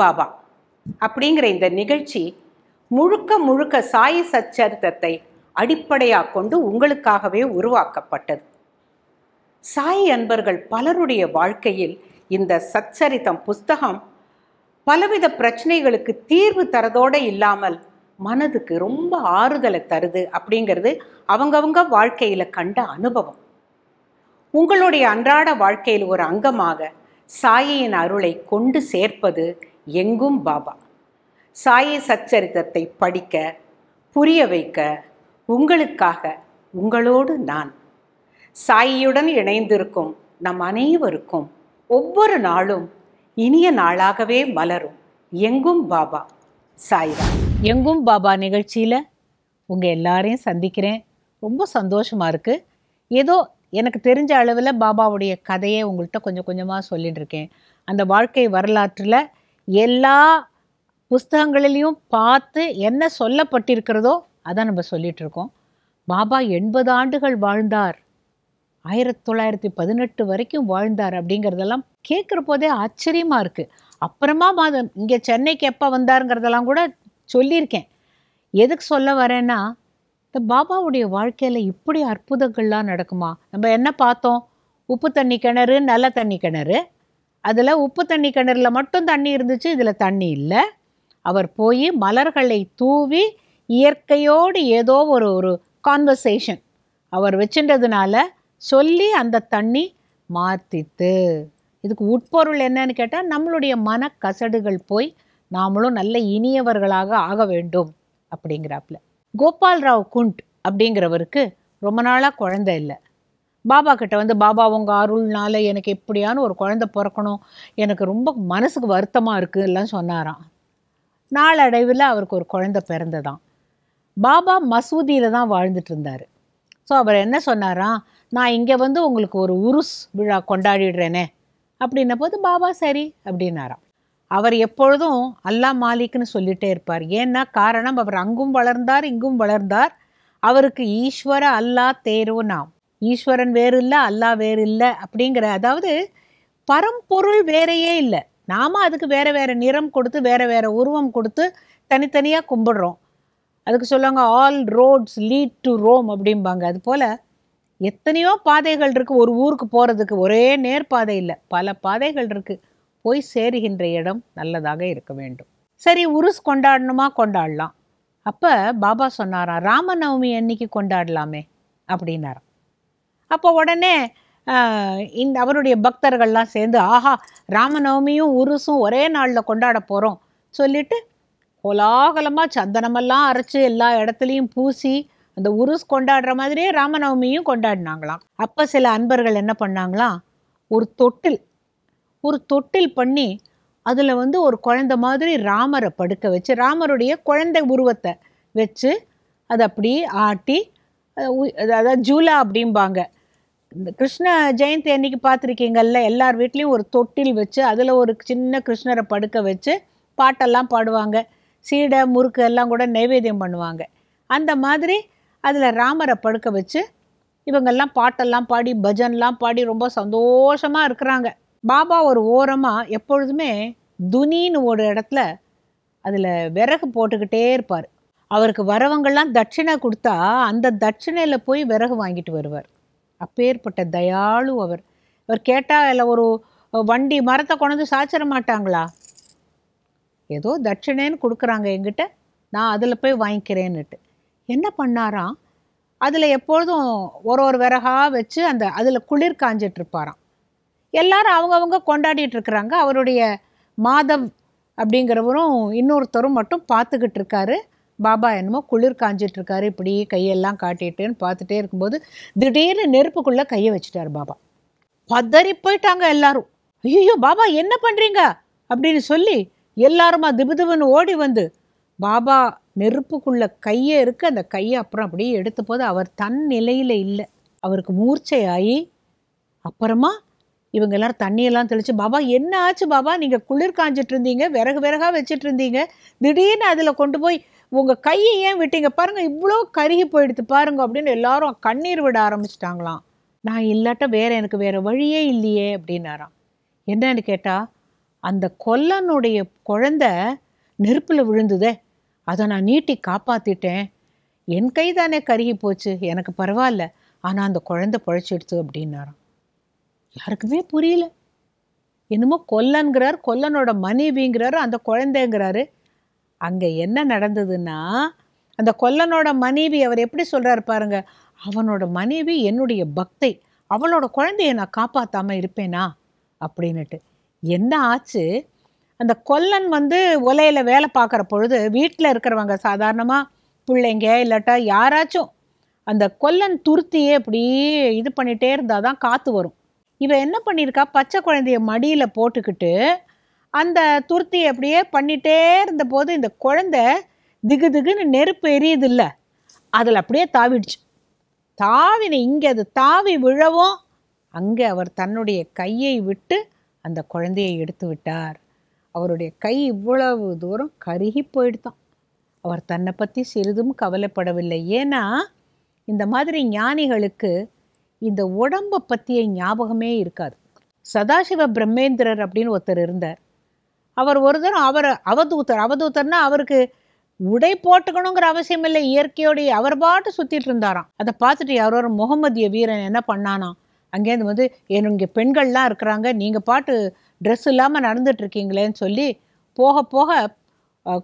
பாபா அப்படிங்கிற இந்த நிகழ்ச்சி முழுக்க முழுக்க சாய சச்சரித்தத்தை அடிப்படையாக கொண்டு உங்களுக்காகவே உருவாக்கப்பட்டது சாய் அன்பர்கள் பலருடைய வாழ்க்கையில் இந்த சச்சரித்தம் புஸ்தகம் பலவித பிரச்சனைகளுக்கு தீர்வு தரதோடு இல்லாமல் மனதுக்கு ரொம்ப ஆறுதலை தருது அப்படிங்கிறது அவங்கவங்க வாழ்க்கையில் கண்ட அனுபவம் உங்களுடைய அன்றாட வாழ்க்கையில் ஒரு அங்கமாக சாயியின் அருளை கொண்டு சேர்ப்பது எங்கும் பாபா சாயி சச்சரித்தத்தை படிக்க புரிய வைக்க உங்களுக்காக உங்களோடு நான் சாயியுடன் இணைந்திருக்கும் நம் அனைவருக்கும் ஒவ்வொரு நாளும் இனிய நாளாகவே மலரும் எங்கும் பாபா சாய்ரா எங்கும் பாபா நிகழ்ச்சியில் உங்கள் எல்லாரையும் சந்திக்கிறேன் ரொம்ப சந்தோஷமாக இருக்குது ஏதோ எனக்கு தெரிஞ்ச அளவில் பாபாவுடைய கதையை உங்கள்கிட்ட கொஞ்சம் கொஞ்சமாக சொல்லிட்டு இருக்கேன் அந்த வாழ்க்கை வரலாற்றில் எல்லா புஸ்தகங்களிலையும் பார்த்து என்ன சொல்லப்பட்டிருக்கிறதோ அதான் நம்ம சொல்லிகிட்ருக்கோம் பாபா எண்பது ஆண்டுகள் வாழ்ந்தார் ஆயிரத்தி தொள்ளாயிரத்தி பதினெட்டு வரைக்கும் வாழ்ந்தார் அப்படிங்கிறதெல்லாம் கேட்குற போதே ஆச்சரியமாக இருக்குது அப்புறமா மாதம் இங்கே சென்னைக்கு எப்போ வந்தாருங்கிறதெல்லாம் கூட சொல்லியிருக்கேன் எதுக்கு சொல்ல வரேன்னா இந்த பாபாவுடைய வாழ்க்கையில் இப்படி அற்புதங்கள்லாம் நடக்குமா நம்ம என்ன பார்த்தோம் உப்பு தண்ணி கிணறு நல்ல தண்ணி கிணறு அதில் உப்பு தண்ணி கிணறுல மட்டும் தண்ணி இருந்துச்சு இதில் தண்ணி இல்லை அவர் போய் மலர்களை தூவி இயற்கையோடு ஏதோ ஒரு ஒரு கான்வர்சேஷன் அவர் வச்சுட்டதுனால சொல்லி அந்த தண்ணி மாற்றித்து இதுக்கு உட்பொருள் என்னன்னு கேட்டால் நம்மளுடைய மனக்கசடுகள் போய் நாமளும் நல்ல இனியவர்களாக ஆக வேண்டும் அப்படிங்கிறாப்புல கோபால் ராவ் குண்ட் அப்படிங்கிறவருக்கு ரொம்ப நாளாக குழந்தை இல்லை பாபா கிட்ட வந்து பாபா உங்கள் அருள்னால எனக்கு எப்படியான ஒரு குழந்த பிறக்கணும் எனக்கு ரொம்ப மனசுக்கு வருத்தமாக இருக்குது எல்லாம் சொன்னாராம் நாளடைவில் அவருக்கு ஒரு குழந்த பிறந்ததான் பாபா மசூதியில் தான் வாழ்ந்துட்டு இருந்தார் ஸோ அவர் என்ன சொன்னாராம் நான் இங்கே வந்து உங்களுக்கு ஒரு உருஸ் விழா கொண்டாடிடுறேனே அப்படின்ன போது பாபா சரி அப்படின்னாராம் அவர் எப்பொழுதும் அல்லா மாலிக்னு சொல்லிகிட்டே இருப்பார் ஏன்னா காரணம் அவர் அங்கும் வளர்ந்தார் இங்கும் வளர்ந்தார் அவருக்கு ஈஸ்வர அல்லா தேர்வு நாம் ஈஸ்வரன் வேறு இல்லை அல்லா வேறு இல்லை அப்படிங்கிற அதாவது பரம்பொருள் வேறையே இல்லை நாம் அதுக்கு வேறு வேறு நிறம் கொடுத்து வேறு வேறு உருவம் கொடுத்து தனித்தனியாக கும்பிடுறோம் அதுக்கு சொல்லுவாங்க all roads lead to Rome அப்படிம்பாங்க அது போல் எத்தனையோ பாதைகள் இருக்குது ஒரு ஊருக்கு போகிறதுக்கு ஒரே நேர்பாதை இல்லை பல பாதைகள் இருக்குது போய் சேருகின்ற இடம் நல்லதாக இருக்க வேண்டும் சரி உருஸ் கொண்டாடணுமா கொண்டாடலாம் அப்போ பாபா சொன்னாராம் ராமநவமி அன்னைக்கு கொண்டாடலாமே அப்படின்னாராம் அப்போ உடனே இந்த அவருடைய பக்தர்கள்லாம் சேர்ந்து ஆஹா ராமநவமியும் உருசும் ஒரே நாளில் கொண்டாட போகிறோம் சொல்லிட்டு கோலாகலமாக சந்தனமெல்லாம் அரைச்சி எல்லா இடத்துலையும் பூசி அந்த உருஸ் கொண்டாடுற மாதிரியே ராமநவமியும் கொண்டாடினாங்களாம் அப்போ சில அன்பர்கள் என்ன பண்ணாங்களாம் ஒரு தொட்டில் ஒரு தொட்டில் பண்ணி அதில் வந்து ஒரு குழந்த மாதிரி ராமரை படுக்க வச்சு ராமருடைய குழந்தை உருவத்தை வச்சு அதை அப்படியே ஆட்டி அதாவது ஜூலா அப்படிம்பாங்க இந்த கிருஷ்ண ஜெயந்தி அன்னைக்கு பார்த்துருக்கீங்கல்ல எல்லார் வீட்லேயும் ஒரு தொட்டில் வச்சு அதில் ஒரு சின்ன கிருஷ்ணரை படுக்க வச்சு பாட்டெல்லாம் பாடுவாங்க சீடை முறுக்கு எல்லாம் கூட நைவேத்தியம் பண்ணுவாங்க அந்த மாதிரி அதில் ராமரை படுக்க வச்சு இவங்கெல்லாம் பாட்டெல்லாம் பாடி பஜன்லாம் பாடி ரொம்ப சந்தோஷமாக இருக்கிறாங்க பாபா ஒரு ஓரமாக எப்பொழுதுமே துனின்னு ஒரு இடத்துல அதில் விறகு போட்டுக்கிட்டே இருப்பார் அவருக்கு வரவங்கள்லாம் தட்சிணை கொடுத்தா அந்த தட்சிணையில் போய் விறகு வாங்கிட்டு வருவார் அப்பேற்பட்ட தயாளு அவர் அவர் கேட்டால் இல்லை ஒரு வண்டி மரத்தை கொண்டு சாச்சிட மாட்டாங்களா ஏதோ தட்சிணேன்னு கொடுக்குறாங்க எங்கிட்ட நான் அதில் போய் வாங்கிக்கிறேன்னுட்டு என்ன பண்ணாராம் அதில் எப்பொழுதும் ஒரு ஒரு விறகா வச்சு அந்த அதில் குளிர் காஞ்சிட்ருப்பாராம் எல்லாரும் அவங்கவுங்க கொண்டாடிட்டு இருக்கிறாங்க அவருடைய மாதவ் அப்படிங்கிறவரும் இன்னொருத்தரும் மட்டும் பார்த்துக்கிட்டு இருக்காரு பாபா என்னமோ குளிர் காஞ்சிட்டு இருக்காரு இப்படி கையெல்லாம் காட்டிட்டுன்னு பார்த்துட்டே இருக்கும்போது திடீர்னு நெருப்புக்குள்ளே கையை வச்சுட்டார் பாபா பதறி போயிட்டாங்க எல்லாரும் ஐயோ பாபா என்ன பண்ணுறீங்க அப்படின்னு சொல்லி எல்லாருமா திபுதிபுன்னு ஓடி வந்து பாபா நெருப்புக்குள்ள கையை இருக்கு அந்த கையை அப்புறம் அப்படியே எடுத்த போது அவர் தன் நிலையில் இல்லை அவருக்கு மூர்ச்சையாகி அப்புறமா இவங்க எல்லாரும் தண்ணியெல்லாம் தெளித்து பாபா என்ன ஆச்சு பாபா நீங்கள் குளிர் காஞ்சிட்டு இருந்தீங்க விறகு விறகாக வச்சுட்டு இருந்தீங்க திடீர்னு அதில் கொண்டு போய் உங்கள் கையை ஏன் விட்டீங்க பாருங்கள் இவ்வளோ கருகி போயிடுத்து பாருங்க அப்படின்னு எல்லாரும் கண்ணீர் விட ஆரம்பிச்சிட்டாங்களாம் நான் இல்லாட்ட வேற எனக்கு வேறு வழியே இல்லையே அப்படின்னாராம் என்னன்னு கேட்டால் அந்த கொல்லனுடைய குழந்த நெருப்பில் விழுந்துதே அதை நான் நீட்டி காப்பாற்றிட்டேன் என் கை தானே கருகி போச்சு எனக்கு பரவாயில்ல ஆனால் அந்த குழந்த பழைச்சிடுத்து அப்படின்னாராம் யாருக்குமே புரியல என்னமோ கொல்லன்கிறார் கொல்லனோட மனைவிங்கிறாரு அந்த குழந்தைங்கிறாரு அங்கே என்ன நடந்ததுன்னா அந்த கொல்லனோட மனைவி அவர் எப்படி சொல்கிறார் பாருங்க அவனோட மனைவி என்னுடைய பக்தை அவளோட குழந்தைய நான் காப்பாற்றாமல் இருப்பேனா அப்படின்னுட்டு என்ன ஆச்சு அந்த கொல்லன் வந்து ஒலையில் வேலை பார்க்குற பொழுது வீட்டில் இருக்கிறவங்க சாதாரணமாக பிள்ளைங்க இல்லாட்டா யாராச்சும் அந்த கொல்லன் துருத்தியே அப்படியே இது பண்ணிகிட்டே இருந்தால் தான் காற்று வரும் இவன் என்ன பண்ணியிருக்கா பச்சை குழந்தைய மடியில் போட்டுக்கிட்டு அந்த துருத்தி அப்படியே பண்ணிகிட்டே இருந்தபோது இந்த குழந்தை திகு திகுன்னு நெருப்பு இல்லை அதில் அப்படியே தாவிடுச்சு தாவின இங்கே அது தாவி விழவும் அங்கே அவர் தன்னுடைய கையை விட்டு அந்த குழந்தையை எடுத்து விட்டார் அவருடைய கை இவ்வளவு தூரம் கருகி போயிடுதான் அவர் தன்னை பற்றி சிறிதும் கவலைப்படவில்லை ஏன்னா இந்த மாதிரி ஞானிகளுக்கு இந்த உடம்பை பற்றிய ஞாபகமே இருக்காது சதாசிவ பிரம்மேந்திரர் அப்படின்னு ஒருத்தர் இருந்தார் அவர் ஒரு தரம் அவர் அவதூத்தர் அவதூத்தர்னா அவருக்கு உடை போட்டுக்கணுங்கிற அவசியம் இல்லை இயற்கையோடைய அவர் பாட்டு சுற்றிட்டு இருந்தாராம் அதை பார்த்துட்டு யாரோ ஒரு முகமதிய வீரன் என்ன பண்ணானா அங்கேருந்து வந்து இங்கே பெண்கள்லாம் இருக்கிறாங்க நீங்கள் பாட்டு ட்ரெஸ் இல்லாமல் நடந்துட்டுருக்கீங்களேன்னு சொல்லி போக போக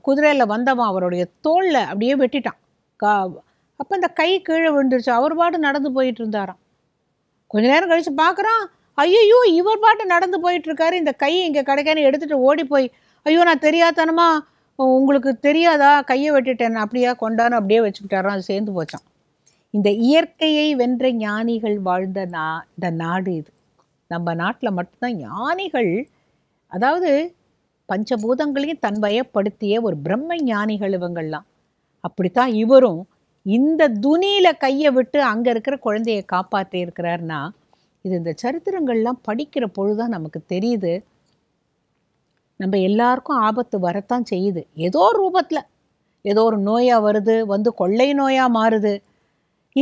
குதிரையில் வந்தவன் அவருடைய தோளில் அப்படியே வெட்டிட்டான் கா அப்போ அந்த கை கீழே விழுந்துருச்சு அவர் பாட்டு நடந்து போயிட்டு இருந்தாராம் கொஞ்ச நேரம் கழித்து பார்க்குறான் ஐயோ இவர் பாட்டு நடந்து போயிட்டுருக்காரு இந்த கை இங்கே கிடைக்கான்னு எடுத்துகிட்டு ஓடி போய் ஐயோ நான் தெரியாதனமா உங்களுக்கு தெரியாதா கையை வெட்டிட்டேன் அப்படியா கொண்டானு அப்படியே வச்சுக்கிட்டாரோ அது சேர்ந்து போச்சான் இந்த இயற்கையை வென்ற ஞானிகள் வாழ்ந்த நா இந்த நாடு இது நம்ம நாட்டில் மட்டும்தான் ஞானிகள் அதாவது பஞ்சபூதங்களையும் தன்வயப்படுத்திய ஒரு பிரம்ம ஞானிகள் இவங்கள்லாம் அப்படித்தான் இவரும் இந்த துணியில் கையை விட்டு அங்கே இருக்கிற குழந்தையை காப்பாற்றி இருக்கிறாருன்னா இது இந்த சரித்திரங்கள்லாம் படிக்கிற பொழுதுதான் நமக்கு தெரியுது நம்ம எல்லாருக்கும் ஆபத்து வரத்தான் செய்யுது ஏதோ ரூபத்தில் ஏதோ ஒரு நோயாக வருது வந்து கொள்ளை நோயாக மாறுது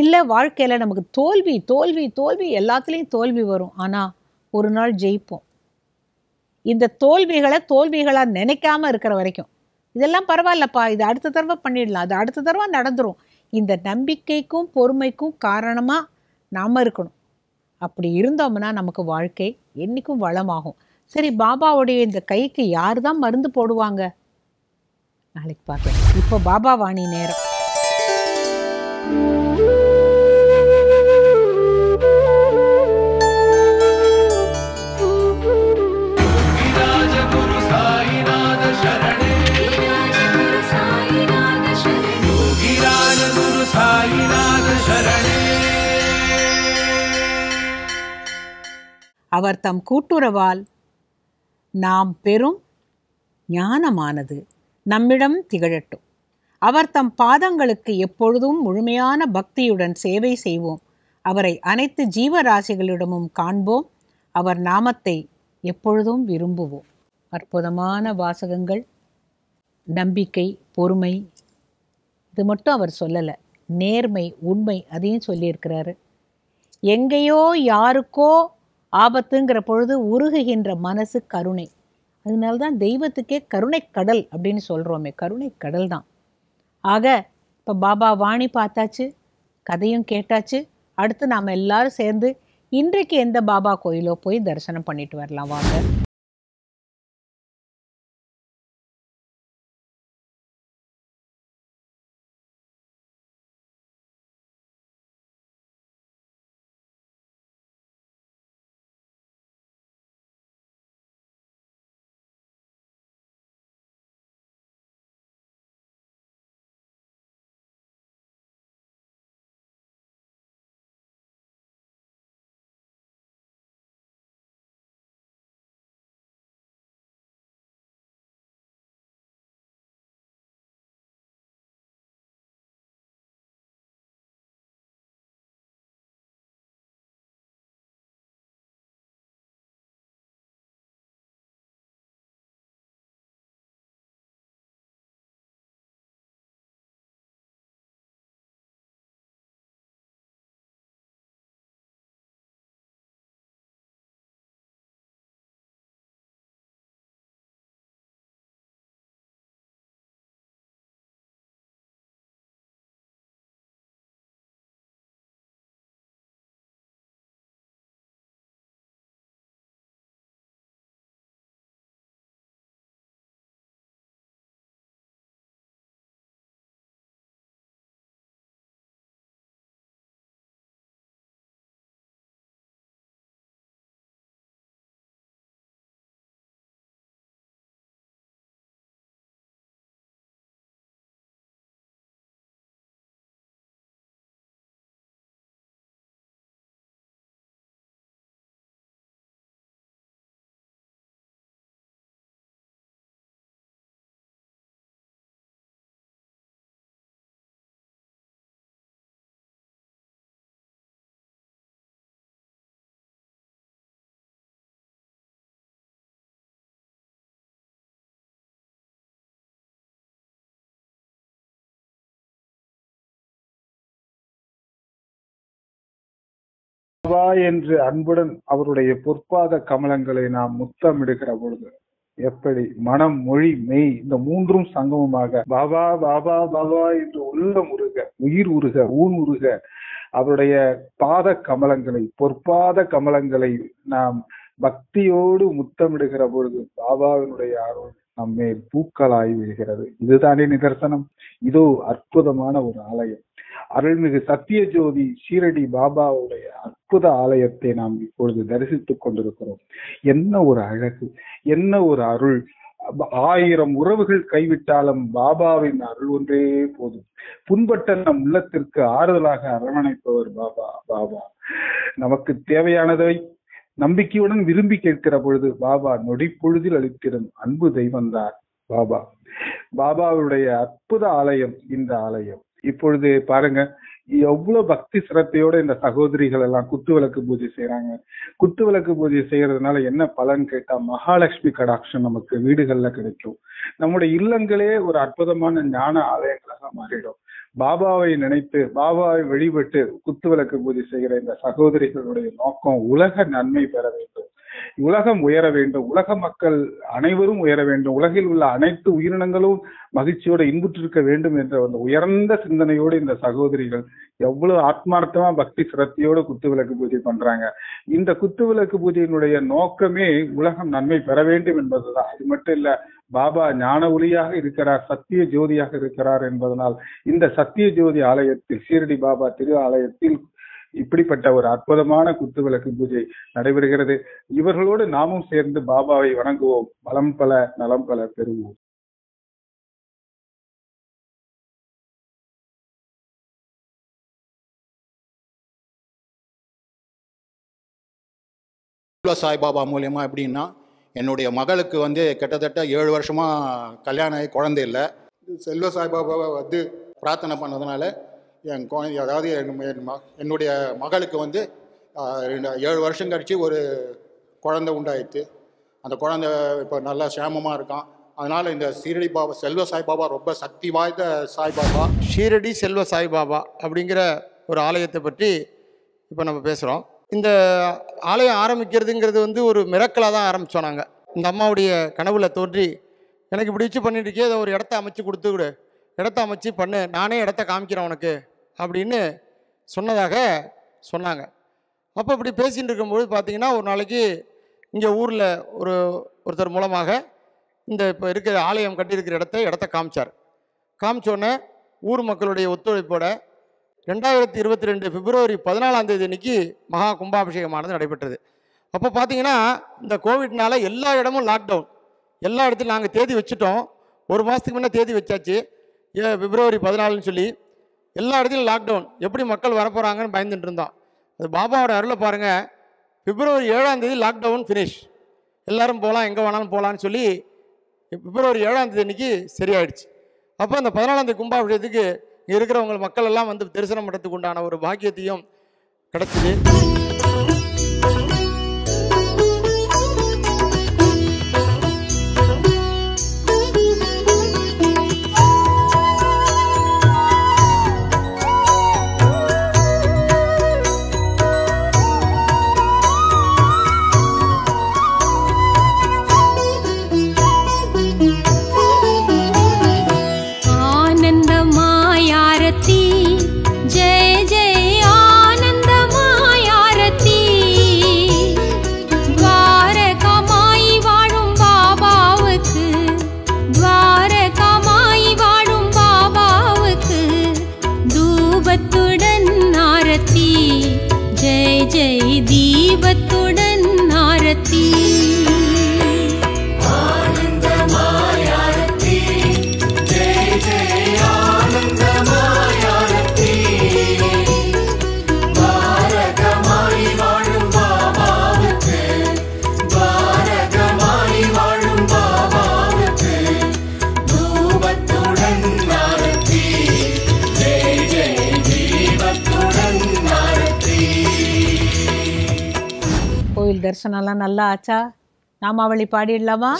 இல்லை வாழ்க்கையில் நமக்கு தோல்வி தோல்வி தோல்வி எல்லாத்துலேயும் தோல்வி வரும் ஆனால் ஒரு நாள் ஜெயிப்போம் இந்த தோல்விகளை தோல்விகளாக நினைக்காமல் இருக்கிற வரைக்கும் இதெல்லாம் பரவாயில்லப்பா இது அடுத்த தடவை பண்ணிடலாம் அது அடுத்த தடவை நடந்துடும் இந்த நம்பிக்கைக்கும் பொறுமைக்கும் காரணமாக நாம் இருக்கணும் அப்படி இருந்தோம்னா நமக்கு வாழ்க்கை என்றைக்கும் வளமாகும் சரி பாபாவுடைய இந்த கைக்கு யார் தான் மருந்து போடுவாங்க நாளைக்கு பார்க்கலாம் இப்போ பாபா வாணி நேரம் அவர் தம் கூட்டுறவால் நாம் பெரும் ஞானமானது நம்மிடம் திகழட்டும் அவர் தம் பாதங்களுக்கு எப்பொழுதும் முழுமையான பக்தியுடன் சேவை செய்வோம் அவரை அனைத்து ஜீவராசிகளிடமும் காண்போம் அவர் நாமத்தை எப்பொழுதும் விரும்புவோம் அற்புதமான வாசகங்கள் நம்பிக்கை பொறுமை இது மட்டும் அவர் சொல்லலை நேர்மை உண்மை அதையும் சொல்லியிருக்கிறாரு எங்கேயோ யாருக்கோ ஆபத்துங்கிற பொழுது உருகுகின்ற மனசு கருணை அதனால தான் தெய்வத்துக்கே கருணை கடல் அப்படின்னு சொல்கிறோமே கருணை கடல் தான் ஆக இப்போ பாபா வாணி பார்த்தாச்சு கதையும் கேட்டாச்சு அடுத்து நாம் எல்லாரும் சேர்ந்து இன்றைக்கு எந்த பாபா கோயிலோ போய் தரிசனம் பண்ணிட்டு வரலாம் வாங்க சிவா என்று அன்புடன் அவருடைய பொற்பாத கமலங்களை நாம் முத்தமிடுகிற பொழுது எப்படி மனம் மொழி மெய் இந்த மூன்றும் சங்கமமாக பாபா பாபா பாபா என்று உள்ளம் உருக உயிர் உருக ஊன் உருக அவருடைய பாத கமலங்களை பொற்பாத கமலங்களை நாம் பக்தியோடு முத்தமிடுகிற பொழுது பாபாவினுடைய அருள் நம்மேல் பூக்களாய் விடுகிறது இதுதானே நிதர்சனம் இதோ அற்புதமான ஒரு ஆலயம் அருள்மிகு சத்திய ஜோதி ஷீரடி பாபாவுடைய அற்புத ஆலயத்தை நாம் இப்பொழுது தரிசித்துக் கொண்டிருக்கிறோம் என்ன ஒரு அழகு என்ன ஒரு அருள் ஆயிரம் உறவுகள் கைவிட்டாலும் பாபாவின் அருள் ஒன்றே போதும் புண்பட்ட நம் உள்ளத்திற்கு ஆறுதலாக அரவணைப்பவர் பாபா பாபா நமக்கு தேவையானதை நம்பிக்கையுடன் விரும்பி கேட்கிற பொழுது பாபா நொடி பொழுதில் அளித்திடும் அன்பு தெய்வந்தார் பாபா பாபாவுடைய அற்புத ஆலயம் இந்த ஆலயம் இப்பொழுது பாருங்க எவ்வளவு பக்தி சிரத்தையோட இந்த சகோதரிகள் எல்லாம் குத்து விளக்கு பூஜை செய்யறாங்க குத்து விளக்கு பூஜை செய்யறதுனால என்ன பலன் கேட்டா மகாலட்சுமி கடாட்சம் நமக்கு வீடுகள்ல கிடைக்கும் நம்முடைய இல்லங்களே ஒரு அற்புதமான ஞான ஆலயங்களாக மாறிடும் பாபாவை நினைத்து பாபாவை வழிபட்டு குத்து விளக்கு பூஜை செய்கிற இந்த சகோதரிகளுடைய நோக்கம் உலக நன்மை பெற வேண்டும் உலகம் உயர வேண்டும் உலக மக்கள் அனைவரும் உயர வேண்டும் உலகில் உள்ள அனைத்து உயிரினங்களும் மகிழ்ச்சியோடு இன்புற்றிருக்க வேண்டும் என்ற அந்த உயர்ந்த சிந்தனையோடு இந்த சகோதரிகள் எவ்வளவு ஆத்மார்த்தமா பக்தி சிரத்தையோடு விளக்கு பூஜை பண்றாங்க இந்த குத்து விளக்கு பூஜையினுடைய நோக்கமே உலகம் நன்மை பெற வேண்டும் என்பதுதான் அது மட்டும் இல்ல பாபா ஞான ஒளியாக இருக்கிறார் சத்திய ஜோதியாக இருக்கிறார் என்பதனால் இந்த சத்திய ஜோதி ஆலயத்தில் சீரடி பாபா திரு ஆலயத்தில் இப்படிப்பட்ட ஒரு அற்புதமான குத்துவிளக்கு பூஜை நடைபெறுகிறது இவர்களோடு நாமும் சேர்ந்து பாபாவை வணங்குவோம் வளம் பல நலம் பல பெறுவோம் சாய்பாபா மூலியமா எப்படின்னா என்னுடைய மகளுக்கு வந்து கிட்டத்தட்ட ஏழு வருஷமாக கல்யாணம் ஆகி குழந்தை இல்லை செல்வ சாய்பாபாவை வந்து பிரார்த்தனை பண்ணதுனால என் குழந்தை அதாவது என்னுடைய மகளுக்கு வந்து ரெண்டு ஏழு வருஷம் கழித்து ஒரு குழந்த உண்டாயிடுச்சு அந்த குழந்த இப்போ நல்லா சேமமாக இருக்கான் அதனால் இந்த சீரடி பாபா செல்வ சாய்பாபா ரொம்ப சக்தி வாய்ந்த சாய்பாபா ஷீரடி செல்வ சாய்பாபா அப்படிங்கிற ஒரு ஆலயத்தை பற்றி இப்போ நம்ம பேசுகிறோம் இந்த ஆலயம் ஆரம்பிக்கிறதுங்கிறது வந்து ஒரு மிரக்கலாக தான் ஆரம்பித்தோம் நாங்கள் இந்த அம்மாவுடைய கனவுல தோன்றி எனக்கு பிடிச்சி பண்ணிட்டு இருக்கே அதை ஒரு இடத்த அமைச்சு கொடுத்து விடு இடத்த அமைச்சு பண்ணு நானே இடத்த காமிக்கிறேன் உனக்கு அப்படின்னு சொன்னதாக சொன்னாங்க அப்போ இப்படி பேசிகிட்டு இருக்கும்போது பார்த்திங்கன்னா ஒரு நாளைக்கு இங்கே ஊரில் ஒரு ஒருத்தர் மூலமாக இந்த இப்போ இருக்கிற ஆலயம் கட்டியிருக்கிற இடத்த இடத்த காமிச்சார் காமிச்சோன்னே ஊர் மக்களுடைய ஒத்துழைப்போட ரெண்டாயிரத்தி இருபத்தி ரெண்டு பிப்ரவரி பதினாலாம் தேதி அன்னைக்கு மகா கும்பாபிஷேகமானது நடைபெற்றது அப்போ பார்த்தீங்கன்னா இந்த கோவிட்னால எல்லா இடமும் லாக்டவுன் எல்லா இடத்துலையும் நாங்கள் தேதி வச்சுட்டோம் ஒரு மாதத்துக்கு முன்னே தேதி வச்சாச்சு பிப்ரவரி பதினாலுன்னு சொல்லி எல்லா இடத்துலையும் லாக்டவுன் எப்படி மக்கள் வரப்போகிறாங்கன்னு பயந்துட்டு இருந்தோம் அது பாபாவோட அருளை பாருங்கள் பிப்ரவரி ஏழாம் தேதி லாக்டவுன் ஃபினிஷ் எல்லோரும் போகலாம் எங்கே வேணாலும் போகலான்னு சொல்லி பிப்ரவரி ஏழாம் தேதி அன்றைக்கி சரியாயிடுச்சு அப்போ அந்த பதினாலாம் தேதி இங்கே இருக்கிறவங்க மக்கள் எல்லாம் வந்து தரிசனம் பண்ணுறதுக்கு உண்டான ஒரு பாக்கியத்தையும் கிடச்சிது தர்சனம்லாம் நல்லா ஆச்சா நாமாவளி பாடிடலாமா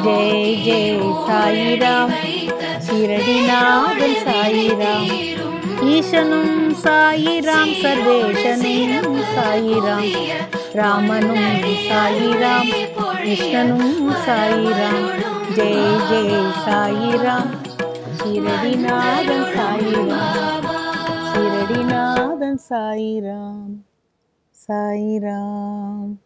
ஜெய் ஜெய் சாயிராம் நாவல் சாயிராம் ஈசனும் சாயிராம் சர்வேஷனையும் சாயிராம் ராமனும் சாயிராம் கிருஷ்ணனும் சாயிராம் ஜெய் ஜெய் சாயிராம் சீரடிநாதன் சாயிராம் சீரடிநாதன் சாயிராம் Sairam.